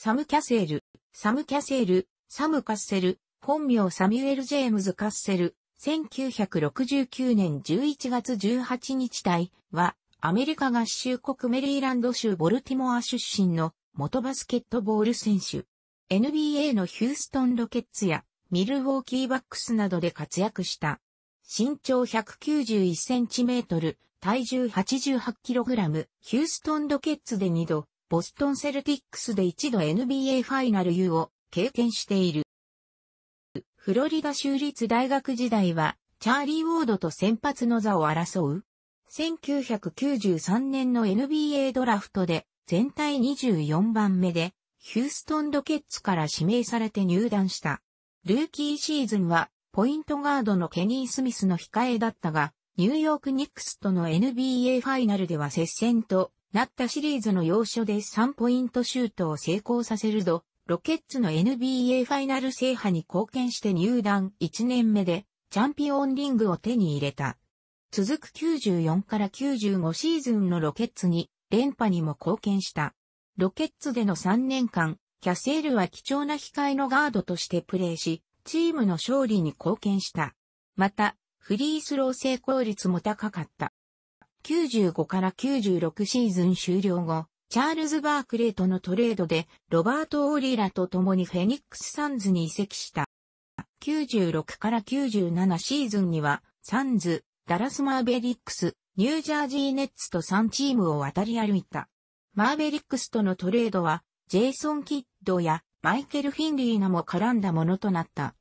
サム・キャセール、サム・キャセール、サム・カッセル、本名サミュエル・ジェームズ・カッセル、1969年11月18日隊は、アメリカ合衆国メリーランド州ボルティモア出身の元バスケットボール選手。NBA のヒューストンロケッツやミルウォーキーバックスなどで活躍した。身長1 9 1トル、体重8 8ラム、ヒューストンロケッツで2度、ボストンセルティックスで一度 NBA ファイナル U を経験している。フロリダ州立大学時代は、チャーリー・ウォードと先発の座を争う。1993年の NBA ドラフトで、全体24番目で、ヒューストン・ロケッツから指名されて入団した。ルーキーシーズンは、ポイントガードのケニー・スミスの控えだったが、ニューヨーク・ニックスとの NBA ファイナルでは接戦となったシリーズの要所で3ポイントシュートを成功させると、ロケッツの NBA ファイナル制覇に貢献して入団1年目でチャンピオンリングを手に入れた。続く94から95シーズンのロケッツに連覇にも貢献した。ロケッツでの3年間、キャセールは貴重な控えのガードとしてプレーし、チームの勝利に貢献した。また、フリースロー成功率も高かった。95から96シーズン終了後、チャールズ・バークレーとのトレードで、ロバート・オリーラと共にフェニックス・サンズに移籍した。96から97シーズンには、サンズ、ダラス・マーベリックス、ニュージャージー・ネッツと3チームを渡り歩いた。マーベリックスとのトレードは、ジェイソン・キッドやマイケル・フィンリーナも絡んだものとなった。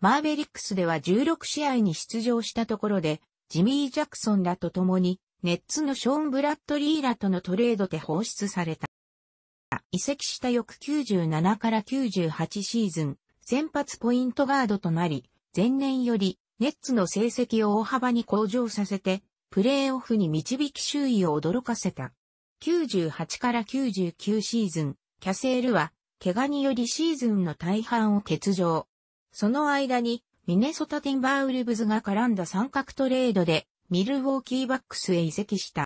マーベリックスでは16試合に出場したところで、ジミー・ジャクソンらと共にネッツのショーン・ブラッドリーらとのトレードで放出された。移籍した翌97から98シーズン、先発ポイントガードとなり、前年よりネッツの成績を大幅に向上させて、プレーオフに導き周囲を驚かせた。98から99シーズン、キャセールは、怪我によりシーズンの大半を欠場。その間に、ミネソタティンバーウルブズが絡んだ三角トレードで、ミルウォーキーバックスへ移籍した。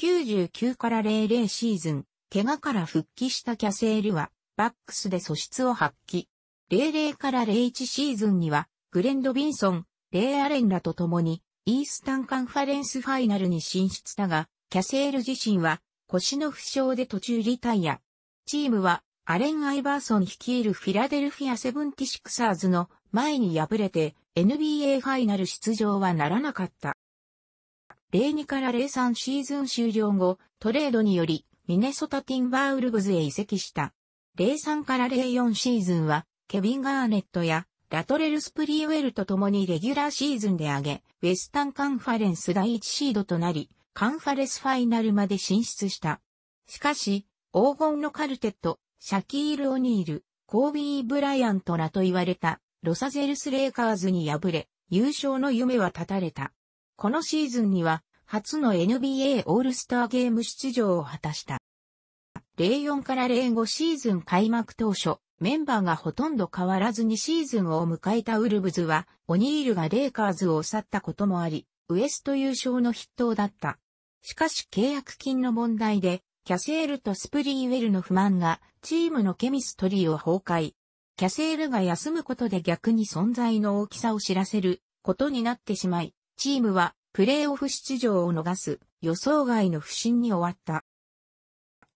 99から00シーズン、怪我から復帰したキャセールは、バックスで素質を発揮。00から01シーズンには、グレンド・ビンソン、レイ・アレンらと共に、イースタンカンファレンスファイナルに進出だが、キャセール自身は、腰の負傷で途中リタイア。チームは、アレン・アイバーソン率いるフィラデルフィア・セブンティシクサーズの前に敗れて NBA ファイナル出場はならなかった。02から03シーズン終了後、トレードによりミネソタティンバーウルブズへ移籍した。03から04シーズンは、ケビン・ガーネットやラトレル・スプリーウェルと共にレギュラーシーズンで上げ、ウェスタンカンファレンス第1シードとなり、カンファレスファイナルまで進出した。しかし、黄金のカルテット、シャキール・オニール、コービー・ブライアントらと言われたロサゼルスレイカーズに敗れ、優勝の夢は絶たれた。このシーズンには、初の NBA オールスターゲーム出場を果たした。04から05シーズン開幕当初、メンバーがほとんど変わらずにシーズンを迎えたウルブズは、オニールがレイカーズを去ったこともあり、ウエスト優勝の筆頭だった。しかし契約金の問題で、キャセールとスプリーウェルの不満が、チームのケミストリーを崩壊、キャセールが休むことで逆に存在の大きさを知らせることになってしまい、チームはプレーオフ出場を逃す予想外の不振に終わった。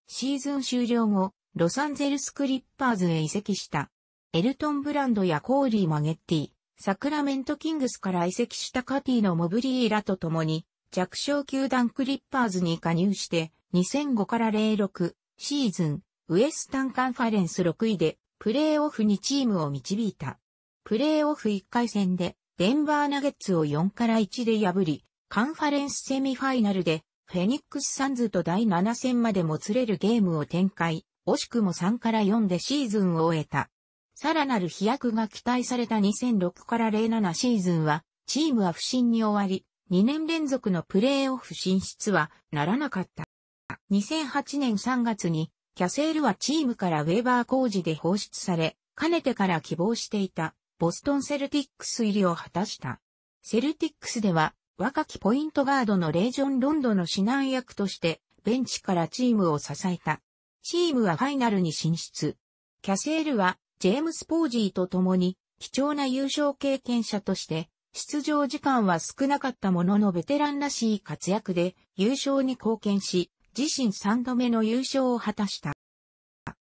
シーズン終了後、ロサンゼルスクリッパーズへ移籍した。エルトン・ブランドやコーリー・マゲッティ、サクラメント・キングスから移籍したカティのモブリーラと共に、弱小球団クリッパーズに加入して、2005から06シーズン、ウエスタンカンファレンス6位でプレーオフにチームを導いた。プレーオフ1回戦で、デンバーナゲッツを4から1で破り、カンファレンスセミファイナルで、フェニックスサンズと第7戦までもつれるゲームを展開、惜しくも3から4でシーズンを終えた。さらなる飛躍が期待された2006から07シーズンは、チームは不振に終わり、2年連続のプレーオフ進出はならなかった。2008年3月にキャセールはチームからウェーバー工事で放出され、かねてから希望していたボストンセルティックス入りを果たした。セルティックスでは若きポイントガードのレージョン・ロンドの指南役としてベンチからチームを支えた。チームはファイナルに進出。キャセールはジェームス・ポージーと共に貴重な優勝経験者として出場時間は少なかったもののベテランらしい活躍で優勝に貢献し、自身3度目の優勝を果たした。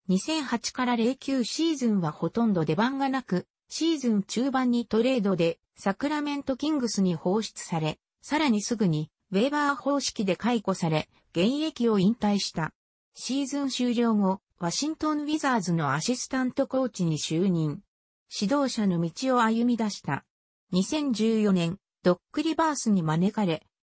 2008から09シーズンはほとんど出番がなく、シーズン中盤にトレードでサクラメントキングスに放出され、さらにすぐにウェーバー方式で解雇され、現役を引退した。シーズン終了後、ワシントン・ウィザーズのアシスタントコーチに就任。指導者の道を歩み出した。2014年、ドックリバースに招かれ、